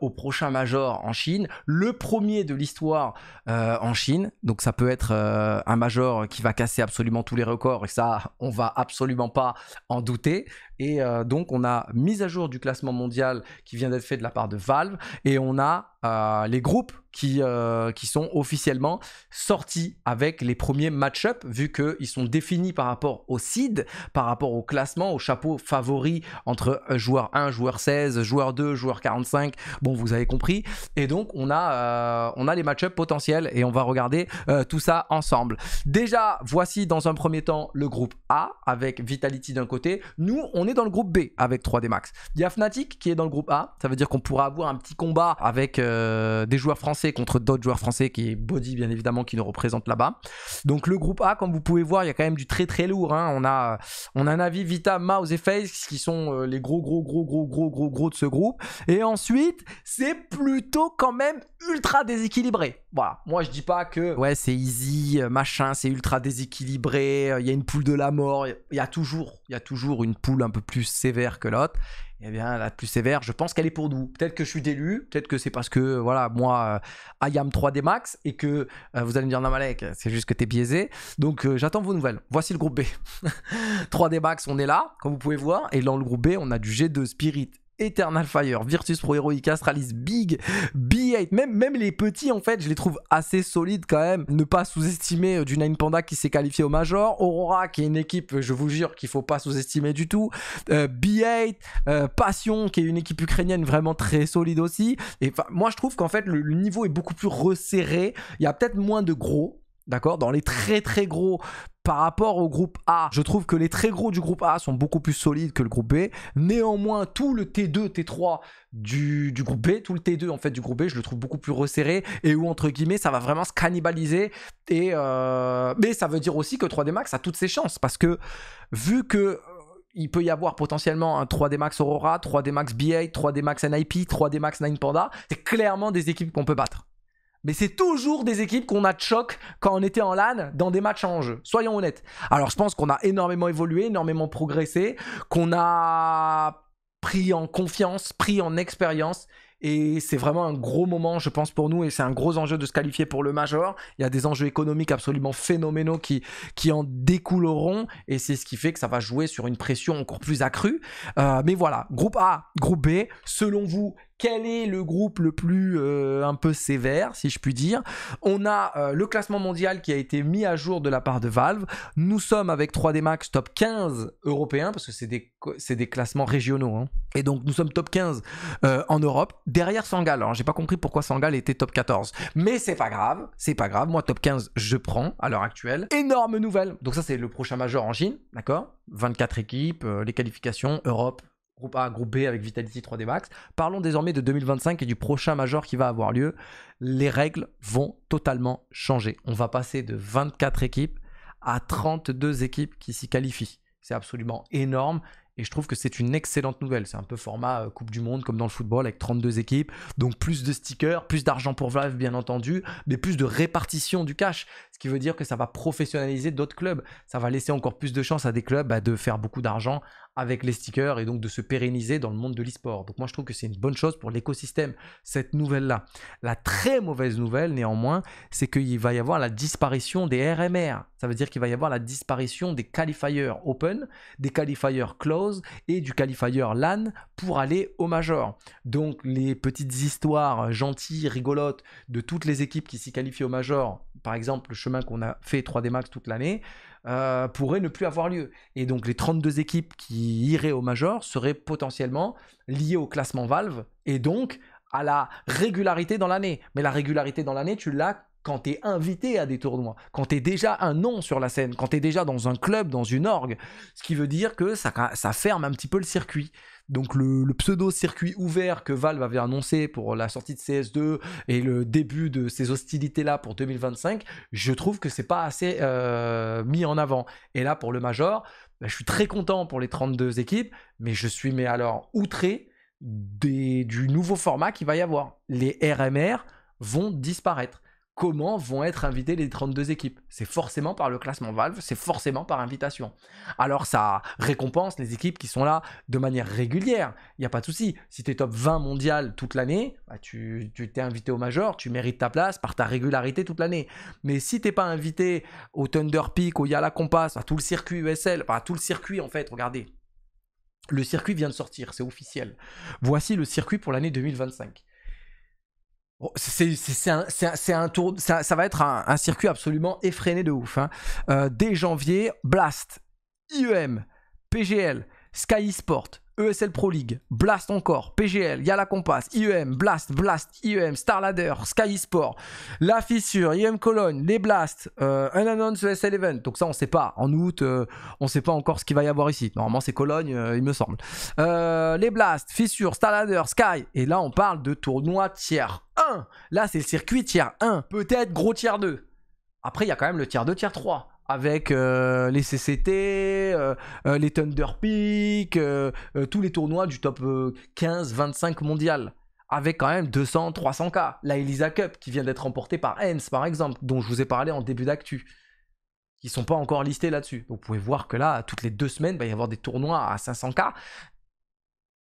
au prochain Major en Chine, le premier de l'histoire en Chine. Donc, ça peut être un Major qui va casser absolument tous les records, et ça, on va absolument pas en douter. Et euh, donc, on a mise à jour du classement mondial qui vient d'être fait de la part de Valve. Et on a euh, les groupes qui, euh, qui sont officiellement sortis avec les premiers match-up, vu qu'ils sont définis par rapport au seed, par rapport au classement, au chapeau favori entre joueur 1, joueur 16, joueur 2, joueur 45. Bon, vous avez compris. Et donc, on a, on a les match-up potentiels et on va regarder tout ça ensemble. Déjà, voici dans un premier temps le groupe A avec Vitality d'un côté. Nous, on est dans le groupe B avec 3D Max. Il y a Fnatic qui est dans le groupe A. Ça veut dire qu'on pourra avoir un petit combat avec euh, des joueurs français contre d'autres joueurs français qui est Body bien évidemment qui nous représente là-bas. Donc le groupe A, comme vous pouvez voir, il y a quand même du très très lourd. Hein. On a on a Navi, Vita, Mouse et Face qui sont euh, les gros gros gros gros gros gros gros de ce groupe. Et ensuite, c'est plutôt quand même ultra déséquilibré. Voilà, moi je dis pas que ouais, c'est easy, euh, machin, c'est ultra déséquilibré, euh, il y a une poule de la mort, il y a toujours, il y a toujours une poule un peu plus sévère que l'autre. Eh bien, la plus sévère, je pense qu'elle est pour nous. Peut-être que je suis délu, peut-être que c'est parce que voilà, moi ayam euh, I am 3D Max et que vous allez me dire non c'est juste que t'es biaisé. Donc j'attends vos nouvelles. Voici le groupe B. 3D (laughs) Max, on est là, comme vous pouvez voir et dans le groupe B, on a du G2 Spirit Eternal Fire, Virtus Pro Heroic, Astralis, Big, B8, même, même les petits en fait, je les trouve assez solides quand même. Ne pas sous-estimer euh, du Nine Panda qui s'est qualifié au Major, Aurora qui est une équipe, euh, je vous jure qu'il faut pas sous-estimer du tout, euh, B8, Passion qui est une équipe ukrainienne vraiment très solide aussi. Et moi je trouve qu'en fait le, le niveau est beaucoup plus resserré, il y a peut-être moins de gros, D'accord Dans les très très gros, par rapport au groupe A, je trouve que les très gros du groupe A sont beaucoup plus solides que le groupe B. Néanmoins, tout le T2, T3 du, groupe B, tout le T2 en fait du groupe B, je le trouve beaucoup plus resserré et où entre guillemets ça va vraiment se cannibaliser. Et euh, Mais ça veut dire aussi que 3D Max a toutes ses chances parce que vu que euh, il peut y avoir potentiellement un 3D Max Aurora, 3D Max BA, 3D Max NIP, 3D Max Nine Panda. C'est clairement des équipes qu'on peut battre. Mais c'est toujours des équipes qu'on a de choc quand on était en LAN dans des matchs en jeu, soyons honnêtes. Alors je pense qu'on a énormément évolué, énormément progressé, qu'on a pris en confiance, pris en expérience et c'est vraiment un gros moment, je pense, pour nous. Et c'est un gros enjeu de se qualifier pour le Major. Il y a des enjeux économiques absolument phénoménaux qui, qui en découleront. Et c'est ce qui fait que ça va jouer sur une pression encore plus accrue. Euh, mais voilà, groupe A, groupe B. Selon vous, quel est le groupe le plus euh, un peu sévère, si je puis dire. On a euh, le classement mondial qui a été mis à jour de la part de Valve. Nous sommes avec 3D Max top 15 européens, parce que c'est des, classements régionaux. Hein. Et donc nous sommes top 15 euh, en Europe, derrière Sangal. Alors j'ai pas compris pourquoi Sangal était top 14. Mais c'est pas grave, c'est pas grave. Moi top 15 je prends à l'heure actuelle. Énorme nouvelle. Donc ça c'est le prochain major en Chine, d'accord 24 équipes, les qualifications, Europe, groupe A, avec Vitality 3D Max. Parlons désormais de 2025 et du prochain major qui va avoir lieu. Les règles vont totalement changer. On va passer de 24 équipes à 32 équipes qui s'y qualifient. C'est absolument énorme et je trouve que c'est une excellente nouvelle. C'est un peu format euh, Coupe du Monde comme dans le football avec 32 équipes. Donc plus de stickers, plus d'argent pour Valve bien entendu, mais plus de répartition du cash. Ce qui veut dire que ça va professionnaliser d'autres clubs. Ça va laisser encore plus de chance à des clubs bah, de faire beaucoup d'argent avec les stickers et donc de se pérenniser dans le monde de l'e-sport. Donc moi je trouve que c'est une bonne chose pour l'écosystème, cette nouvelle-là. La très mauvaise nouvelle néanmoins, c'est qu'il va y avoir la disparition des RMR. Ça veut dire qu'il va y avoir la disparition des qualifiers open, des qualifiers close et du qualifier LAN pour aller au major. Donc les petites histoires euh, gentilles, rigolotes de toutes les équipes qui s'y qualifient au major, par exemple le qu'on a fait 3D Max toute l'année, euh, pourrait ne plus avoir lieu. Et donc les 32 équipes qui iraient au Major seraient potentiellement liées au classement Valve et donc à la régularité dans l'année. Mais la régularité dans l'année, tu l'as quand tu es invité à des tournois, quand tu es déjà un nom sur la scène, quand tu es déjà dans un club, dans une orgue. Ce qui veut dire que ça ferme un petit peu le circuit donc le, pseudo-circuit ouvert que Valve avait annoncé pour la sortie de CS2 et le début de ces hostilités-là pour 2025, je trouve que c'est pas assez euh, mis en avant. Et là, pour le Major, bah, je suis très content pour les 32 équipes, mais je suis mais alors outré des, du nouveau format qu'il va y avoir. Les RMR vont disparaître comment vont être invitées les 32 équipes. C'est forcément par le classement Valve, c'est forcément par invitation. Alors ça récompense les équipes qui sont là de manière régulière. Il n'y a pas de souci. Si tu es top 20 mondial toute l'année, bah, tu t'es invité au Major, tu mérites ta place par ta régularité toute l'année. Mais si t'es pas invité au Thunder Peak, au Yala Compass, à tout le circuit USL, à tout le circuit en fait, regardez. Le circuit vient de sortir, c'est officiel. Voici le circuit pour l'année 2025. Oh, c'est un, tour, ça, va être un, circuit absolument effréné de ouf. Hein. Euh, dès janvier, Blast, IEM, PGL, Sky Sport, ESL Pro League, Blast encore, PGL, Yala Compass, IEM, Blast, Blast, IEM, Starladder, Sky Sport, La Fissure, IEM Cologne, les Blast, euh, Unannounced un e ESL Event. Donc ça, on sait pas. En août, euh, on sait pas encore ce qu'il va y avoir ici. Normalement, c'est Cologne, euh, il me semble. les Blast, Fissure, Starladder, Sky. Et là, on parle de tournoi tiers 1. Là, c'est le circuit tiers 1. Peut-être gros tiers 2. Après, il y a quand même le tiers 2, tiers 3 avec euh, les CCT, euh, euh, les Thunder Peak, tous les tournois du top 15-25 mondial. Avec quand même 200-300 k La Elisa Cup qui vient d'être remportée par Hens par exemple, dont je vous ai parlé en début d'actu. qui sont pas encore listés là-dessus. vous pouvez voir que là, toutes les deux semaines, il va y avoir des tournois à 500 k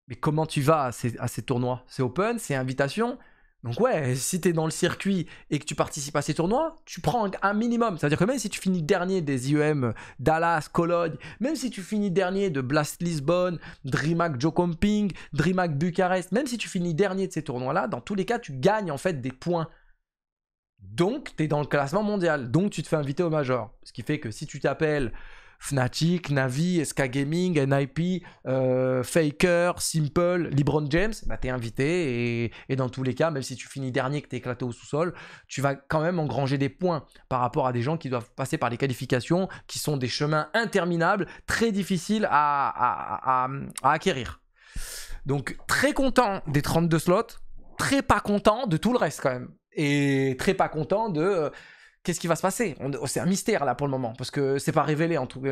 Mais comment tu vas à ces tournois C'est open, c'est invitation. Donc ouais, si es dans le circuit et que tu participes à ces tournois, tu prends un minimum. C'est-à-dire que même si tu finis dernier des IEM Dallas, Cologne, même si tu finis dernier de Blast Lisbonne, DreamHack Jocomping, DreamHack Bucarest, même si tu finis dernier de ces tournois-là, dans tous les cas, tu gagnes en fait des points. Donc, tu es dans le classement mondial. Donc, tu te fais inviter au major. Ce qui fait que si tu t'appelles Fnatic, Navi, SK Gaming, NIP, euh, Faker, Simple, LeBron James, bah, t'es invité et, dans tous les cas, même si tu finis dernier, que t'es éclaté au sous-sol, tu vas quand même engranger des points par rapport à des gens qui doivent passer par les qualifications, qui sont des chemins interminables, très difficiles à, acquérir. Donc très content des 32 slots, très pas content de tout le reste quand même. Et très pas content de... Euh, qu'est-ce qui va se passer C'est un mystère là pour le moment, parce que c'est pas révélé en tout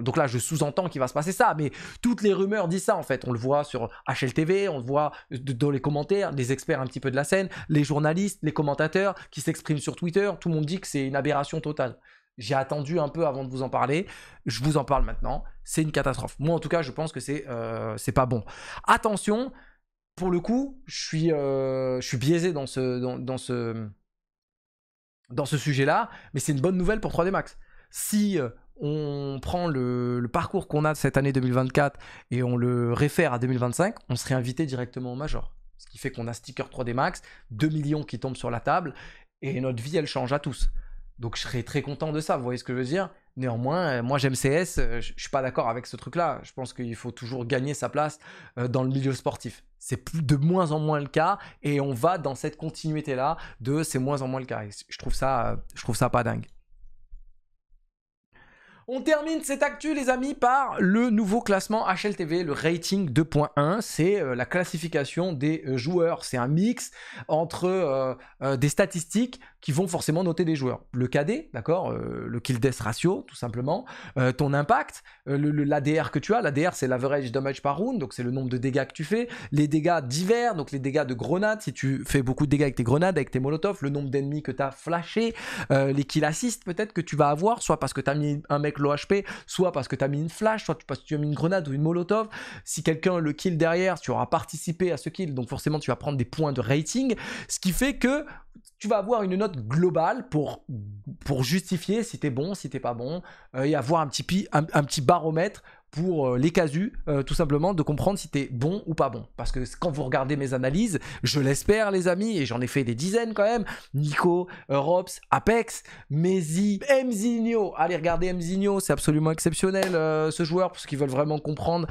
Donc là, je sous-entends qu'il va se passer ça, mais toutes les rumeurs disent ça en fait. On le voit sur HLTV, on le voit dans les commentaires, les experts un petit peu de la scène, les journalistes, les commentateurs qui s'expriment sur Twitter, tout le monde dit que c'est une aberration totale. J'ai attendu un peu avant de vous en parler. Je vous en parle maintenant. C'est une catastrophe. Moi, en tout cas, je pense que c'est euh, c'est pas bon. Attention, pour le coup, je suis, euh, je suis biaisé dans ce, dans ce, dans ce sujet-là, mais c'est une bonne nouvelle pour 3D Max. Si euh, on prend le, parcours qu'on a de cette année 2024 et on le réfère à 2025, on serait invité directement au Major. Ce qui fait qu'on a sticker 3D Max, 2 millions qui tombent sur la table, et notre vie, elle change à tous. Donc je serais très content de ça, vous voyez ce que je veux dire Néanmoins, euh, moi j'aime CS, euh, je, suis pas d'accord avec ce truc-là. Je pense qu'il faut toujours gagner sa place euh, dans le milieu sportif. C'est de moins en moins le cas et on va dans cette continuité-là de c'est moins en moins le cas. je trouve ça, je trouve ça pas dingue. On termine cette actu, les amis, par le nouveau classement HLTV, le rating 2.1. C'est euh, la classification des euh, joueurs. C'est un mix entre euh, des statistiques qui vont forcément noter des joueurs. Le KD, d'accord Le kill death ratio, tout simplement. ton impact, l'ADR que tu as. L'ADR, c'est l'average damage par round, donc c'est le nombre de dégâts que tu fais. Les dégâts divers, donc les dégâts de grenades, si tu fais beaucoup de dégâts avec tes grenades, avec tes molotovs, le nombre d'ennemis que tu as flashé, les kill assist peut-être que tu vas avoir, soit parce que tu as mis un mec l'OHP, soit parce que tu as mis une flash, soit parce que tu as mis une grenade ou une molotov. Si quelqu'un le kill derrière, tu auras participé à ce kill, donc forcément tu vas prendre des points de rating, ce qui fait que tu vas avoir une note globale pour, pour justifier si es bon, si t'es pas bon, euh, et avoir un petit, un petit baromètre pour euh, les casus, euh, tout simplement, de comprendre si t'es bon ou pas bon. Parce que quand vous regardez mes analyses, je l'espère, les amis, et j'en ai fait des dizaines quand même, Nico, Europs, Apex, Mezi, Mzinho. Allez, regardez Mzinho, c'est absolument exceptionnel euh, ce joueur, parce qu'ils veulent vraiment comprendre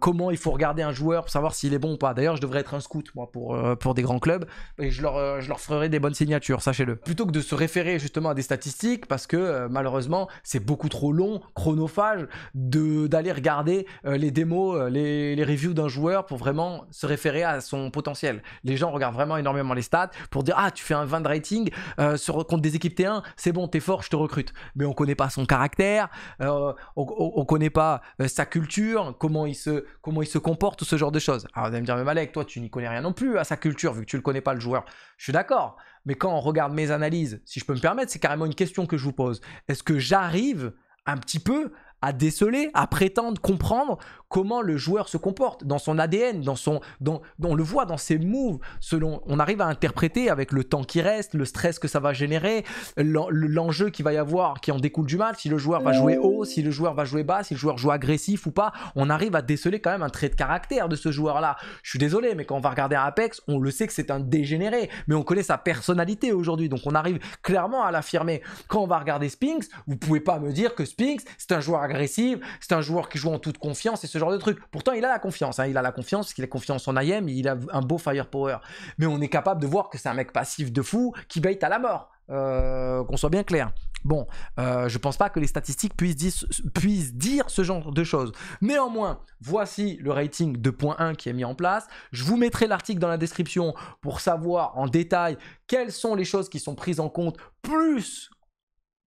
comment il faut regarder un joueur pour savoir s'il est bon ou pas. D'ailleurs, je devrais être un scout, moi, pour, pour des grands clubs, et je leur, je leur ferai des bonnes signatures, sachez-le. Plutôt que de se référer justement à des statistiques, parce que malheureusement, c'est beaucoup trop long, chronophage, de d'aller regarder euh, les démos, euh, les, reviews d'un joueur pour vraiment se référer à son potentiel. Les gens regardent vraiment énormément les stats pour dire ah tu fais un 20 de rating euh, sur contre des équipes T1, c'est bon, t'es fort, je te recrute. Mais on connaît pas son caractère, euh, on, on, connaît pas sa culture, comment il se comment il se comporte, tout ce genre de choses. Alors vous allez me dire mais Malek, toi tu n'y connais rien non plus à sa culture vu que tu le connais pas le joueur. Je suis d'accord. Mais quand on regarde mes analyses, si je peux me permettre, c'est carrément une question que je vous pose. Est-ce que j'arrive un petit peu à déceler, à prétendre comprendre comment le joueur se comporte dans son ADN, dans son, dans, on le voit dans ses moves. Selon, on arrive à interpréter avec le temps qui reste, le stress que ça va générer, l'enjeu qui va y avoir, qui en découle du mal, Si le joueur va jouer haut, si le joueur va jouer bas, si le joueur joue agressif ou pas, on arrive à déceler quand même un trait de caractère de ce joueur-là. Je suis désolé, mais quand on va regarder un Apex, on le sait que c'est un dégénéré, mais on connaît sa personnalité aujourd'hui, donc on arrive clairement à l'affirmer. Quand on va regarder Spinks, vous pouvez pas me dire que Spinks c'est un joueur agressif c'est un joueur qui joue en toute confiance et ce genre de truc. Pourtant, il a la confiance, hein. il a la confiance, parce qu'il a confiance en IM, il a un beau firepower. Mais on est capable de voir que c'est un mec passif de fou qui bait à la mort. Euh, qu'on soit bien clair. Bon, euh, je pense pas que les statistiques puissent dire, puissent dire, ce genre de choses. Néanmoins, voici le rating 2.1 qui est mis en place. Je vous mettrai l'article dans la description pour savoir en détail quelles sont les choses qui sont prises en compte, plus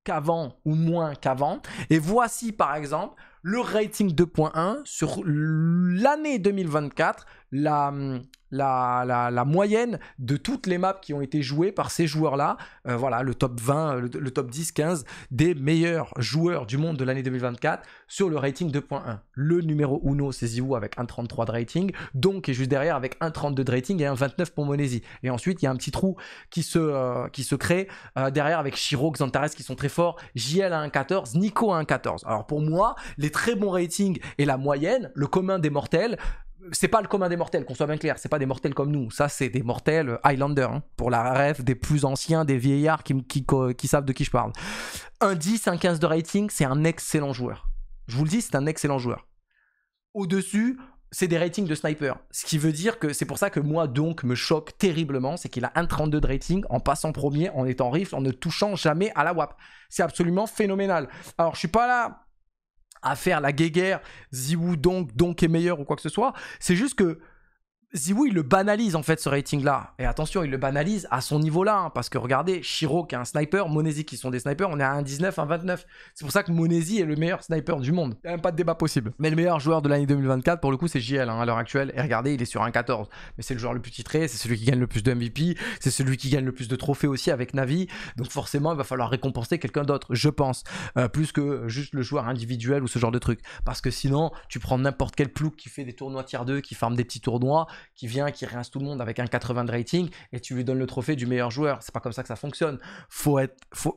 qu'avant ou moins qu'avant. Et voici par exemple le rating 2.1 sur l'année 2024, la, la, moyenne de toutes les maps qui ont été jouées par ces joueurs-là. Euh, voilà, le top 20, le, top 10, 15 des meilleurs joueurs du monde de l'année 2024 sur le rating 2.1. Le numéro 1, c'est vous avec 1.33 de rating. Donc, est juste derrière avec 1.32 de rating et 1.29 pour Monesi. Et ensuite, il y a un petit trou qui se, euh, qui se crée euh, derrière avec Shiro, Xantares qui sont très forts, JL à 1.14, Nico à 1.14. Alors, pour moi, les très bon rating et la moyenne, le commun des mortels, c'est pas le commun des mortels, qu'on soit bien clair, c'est pas des mortels comme nous, ça c'est des mortels euh, Highlander, hein, pour la rêve des plus anciens, des vieillards qui, savent de qui je parle. Un 10, un 15 de rating, c'est un excellent joueur. Je vous le dis, c'est un excellent joueur. Au-dessus, c'est des ratings de sniper. Ce qui veut dire que c'est pour ça que moi, donc, me choque terriblement, c'est qu'il a un 32 de rating en passant premier, en étant rifle, en ne touchant jamais à la WAP. C'est absolument phénoménal. Alors, je suis pas là à faire la guéguerre, Ziwu donc, donc est meilleur ou quoi que ce soit. C'est juste que Ziwu il le banalise en fait ce rating-là. Et attention, il le banalise à son niveau-là, hein, parce que regardez, Shiro qui est un sniper, Monesi qui sont des snipers, on est à un 19, un 29. C'est pour ça que Monesi est le meilleur sniper du monde. Il n'y a même pas de débat possible. Mais le meilleur joueur de l'année 2024, pour le coup, c'est JL hein, à l'heure actuelle. Et regardez, il est sur un 14. Mais c'est le joueur le plus titré, c'est celui qui gagne le plus de MVP, c'est celui qui gagne le plus de trophées aussi avec Navi. Donc forcément, il va falloir récompenser quelqu'un d'autre, je pense, euh, plus que juste le joueur individuel ou ce genre de truc. Parce que sinon, tu prends n'importe quel plou qui fait des tournois tiers 2, qui farme des petits tournois qui vient, qui rince tout le monde avec un 80 de rating et tu lui donnes le trophée du meilleur joueur. C'est pas comme ça que ça fonctionne. être,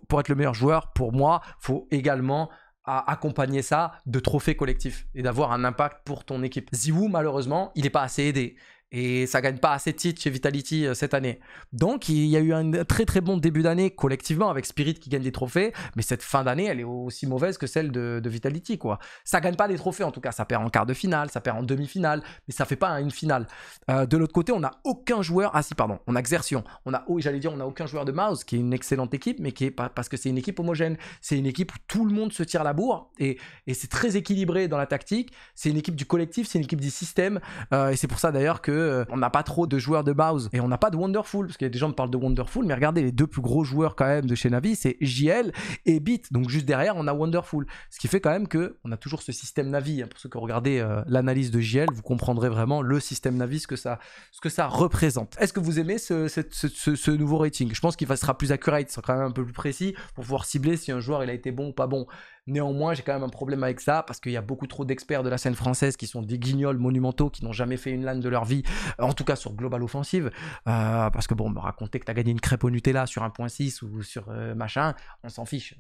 pour être le meilleur joueur, pour moi, faut également accompagner ça de trophées collectifs et d'avoir un impact pour ton équipe. Ziwoo, malheureusement, il n'est pas assez aidé et ça gagne pas assez de titres chez Vitality euh, cette année. Donc il y a eu un très très bon début d'année collectivement avec Spirit qui gagne des trophées, mais cette fin d'année elle est aussi mauvaise que celle de, Vitality quoi. Ça gagne pas des trophées en tout cas, ça perd en quart de finale, ça perd en demi-finale, mais ça fait pas une finale. Euh, de l'autre côté on a aucun joueur, ah si pardon, on a Xertion, on a, oh, j'allais dire on a aucun joueur de Mouse qui est une excellente équipe, mais qui est pas parce que c'est une équipe homogène, c'est une équipe où tout le monde se tire la bourre et, et c'est très équilibré dans la tactique, c'est une équipe du collectif, c'est une équipe du système euh, et c'est pour ça d'ailleurs que euh, on n'a pas trop de joueurs de Bows, et on n'a pas de Wonderful parce a des gens me parlent de Wonderful, mais regardez les deux plus gros joueurs quand même de chez Navi, c'est JL et Bit. Donc juste derrière, on a Wonderful, ce qui fait quand même que on a toujours ce système Navi. Hein. Pour ceux qui regardez euh, l'analyse de JL, vous comprendrez vraiment le système Navi, ce que ça, ce que ça représente. Est-ce que vous aimez ce, nouveau rating Je pense qu'il sera plus accurate, sera quand même un peu plus précis pour pouvoir cibler si un joueur il a été bon ou pas bon. Néanmoins, j'ai quand même un problème avec ça parce qu'il y a beaucoup trop d'experts de la scène française qui sont des guignols monumentaux qui n'ont jamais fait une lane de leur vie, euh, en tout cas sur Global Offensive. Euh, parce que bon, me raconter que t'as gagné une crêpe au Nutella sur 1.6 ou sur euh, machin, on s'en fiche.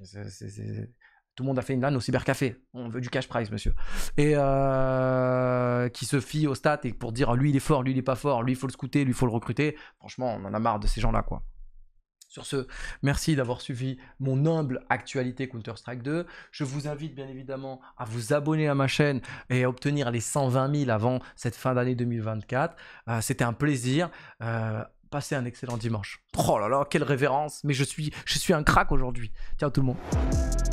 Tout le monde a fait une lane au cybercafé. On veut du cash prize, monsieur. Et qui se fie aux stats et pour dire lui il est fort, lui il est pas fort, lui il faut le scouter, lui il faut le recruter. Franchement, on en a marre de ces gens-là, quoi. Sur ce, merci d'avoir suivi mon humble actualité Counter-Strike 2. Je vous invite bien évidemment à vous abonner à ma chaîne et à obtenir les 120 000 avant cette fin d'année 2024. Euh, c'était un plaisir. Euh, passez un excellent dimanche. Oh là là, quelle révérence, mais je suis, je suis un crack aujourd'hui. Ciao tout le monde.